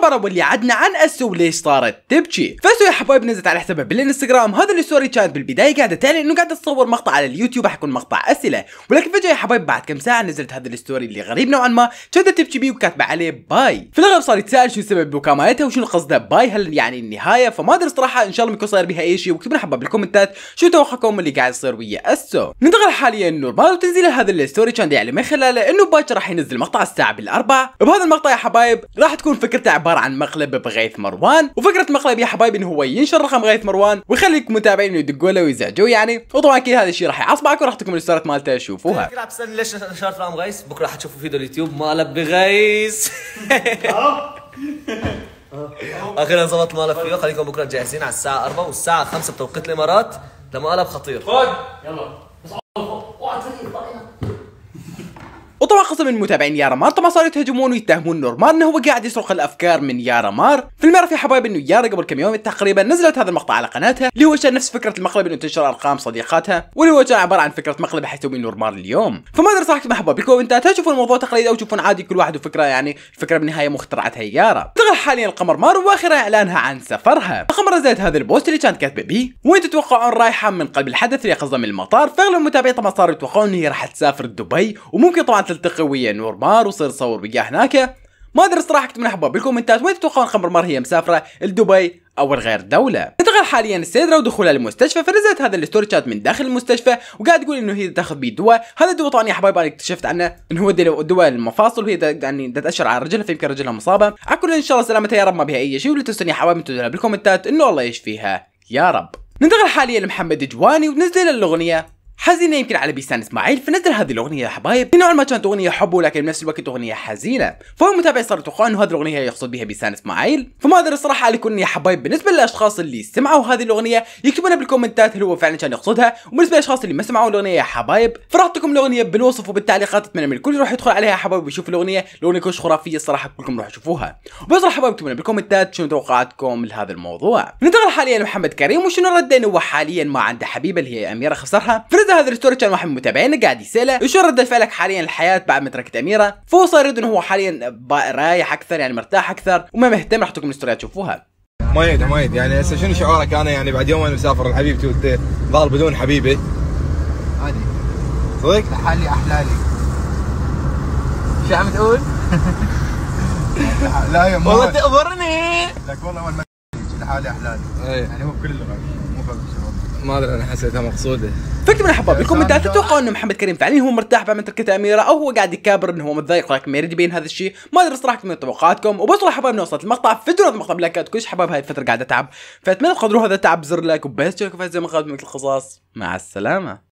خبر واللي عدنا عن اسو ليش صارت تبكي فاسو يا حبايب نزلت على حسابها بالانستغرام هذا الستوري كانت بالبدايه قاعده تعلن انه قاعده تصور مقطع على اليوتيوب راح يكون مقطع اسئله ولكن فجاه يا حبايب بعد كم ساعه نزلت هذا الستوري اللي غريب نوعا ما كانت تبكي بيه وكاتبه عليه باي في الاغلب صار يتساءل شو سبب بكامايتها وشنو قصدها باي هل يعني النهايه فما ادري صراحه ان شاء الله ما يكون صاير بها اي شيء لنا حبايب بالكومنتات شو توقعكم اللي قاعد يصير ويا اسو ننتقل حاليا نورمال وتنزيل هذا الستوري كان يعلم من خلاله انه باكر راح ينزل مقطع الساعه بالاربع بهذا المقطع يا حبايب راح تكون فكرته عبارة عن مقلب بغيث مروان وفكرة مقلب يا حبايبي انه هو ينشر رقم غيث مروان ويخليك متابعين يدقوا له ويزعجوه يعني وطبعا اكيد هذا الشيء راح يعصبك وراح تكون الاستورات مالته شوفوها ليش نشرت رقم غيث بكره حتشوفوا فيديو اليوتيوب مقلب بغيث اخيرا ظبط مقلب فيه خليكم بكره جاهزين على الساعه 4 والساعه 5 بتوقيت الامارات لمقلب خطير خد يلا خاصة من متابعين مار طبعا صاروا يتهجمون ويتهمون نورمار انه هو قاعد يسرق الافكار من مار في المعرفة يا حبايب انه يارا قبل كم يوم تقريبا نزلت هذا المقطع على قناتها اللي هو نفس فكره المقلب انه تنشر ارقام صديقاتها واللي هو كان عباره عن فكره مقلب حيسوي نورمار اليوم فما ادري صراحه محبا بكم انت تشوفون الموضوع تقليدي او تشوفون عادي كل واحد وفكره يعني الفكره بالنهايه مخترعتها يارا تغل حاليا القمر مار واخر اعلانها عن سفرها القمر نزلت هذا البوست اللي كانت كاتبه به وين تتوقعون رايحه من قلب الحدث اللي قصده من المطار فاغلب المتابعين طبعا صاروا يتوقعون ان هي راح تسافر دبي وممكن طبعا تلتقي قويه نور مار وصير صور بقى هناك ما ادري صراحه كنت منحبه بالكومنتات وين تتوقعون خمر مار هي مسافره لدبي او لغير دوله تتغير حاليا السيدرا ودخولها المستشفى فنزلت هذا الستوري شات من داخل المستشفى وقاعد تقول انه هي تاخذ بيه دواء هذا الدواء طبعا يا حبايب انا اكتشفت عنه انه هو دواء المفاصل وهي يعني تاشر على رجلها فيمكن رجلها مصابه على كل ان شاء الله سلامتها يا رب ما بها اي شيء ولا تنسون يا حبايب تقولوا بالكومنتات انه الله يشفيها يا رب ننتقل حاليا لمحمد جواني ونزل الاغنيه حزينه يمكن على بيسان اسماعيل فنزل هذه الاغنيه يا حبايب نوعا ما كانت اغنيه حب ولكن بنفس الوقت اغنيه حزينه فهو متابع صار يتوقع انه هذه الاغنيه يقصد بها بيسان اسماعيل فما ادري الصراحه على كل يا حبايب بالنسبه للاشخاص اللي سمعوا هذه الاغنيه يكتبونها بالكومنتات هل هو فعلا كان يقصدها وبالنسبه للاشخاص اللي ما سمعوا الاغنيه يا حبايب فراحتكم الاغنيه بالوصف وبالتعليقات اتمنى من الكل يروح يدخل عليها يا حبايب ويشوف الاغنيه الاغنيه كلش خرافيه الصراحه كلكم راح تشوفوها وبس راح حبايب اكتبوا بالكومنتات شنو توقعاتكم لهذا الموضوع ننتقل حاليا لمحمد كريم وشنو رده انه حاليا ما عنده حبيبه اللي هي اميره خسرها اذا هذا الستوري كان واحد من متابعينا قاعد يساله وش رد فعلك حاليا الحياه بعد ما تركت اميره فهو صار يرد انه هو حاليا رايح اكثر يعني مرتاح اكثر وما مهتم راح تكون الستوريات تشوفوها مؤيد مؤيد يعني هسه شنو شعورك انا يعني بعد يومين مسافر لحبيبتي وانت ضال بدون حبيبي عادي صدق؟ لحالي احلالي شو عم تقول؟ لا يا والله تقبرني لك والله اول ما لحالي احلالي إيه. يعني هو بكل اللغه مو شو ما ادري انا حسيتها مقصوده فكت من الحباب الكومنتات تتوقع ان محمد كريم فعليا هو مرتاح بعد ما تركت اميره او هو قاعد يكابر انه هو متضايق ولكن ما يريد يبين هذا الشيء ما ادري صراحه من توقعاتكم وبس وبصراحه حبايب وصلت المقطع فيديو هذا المقطع بلاكات كلش حبايب هاي الفتره قاعد اتعب فاتمنى تقدروا هذا التعب بزر لايك وبس تشوفوا زي ما قلت مثل الخصاص مع السلامه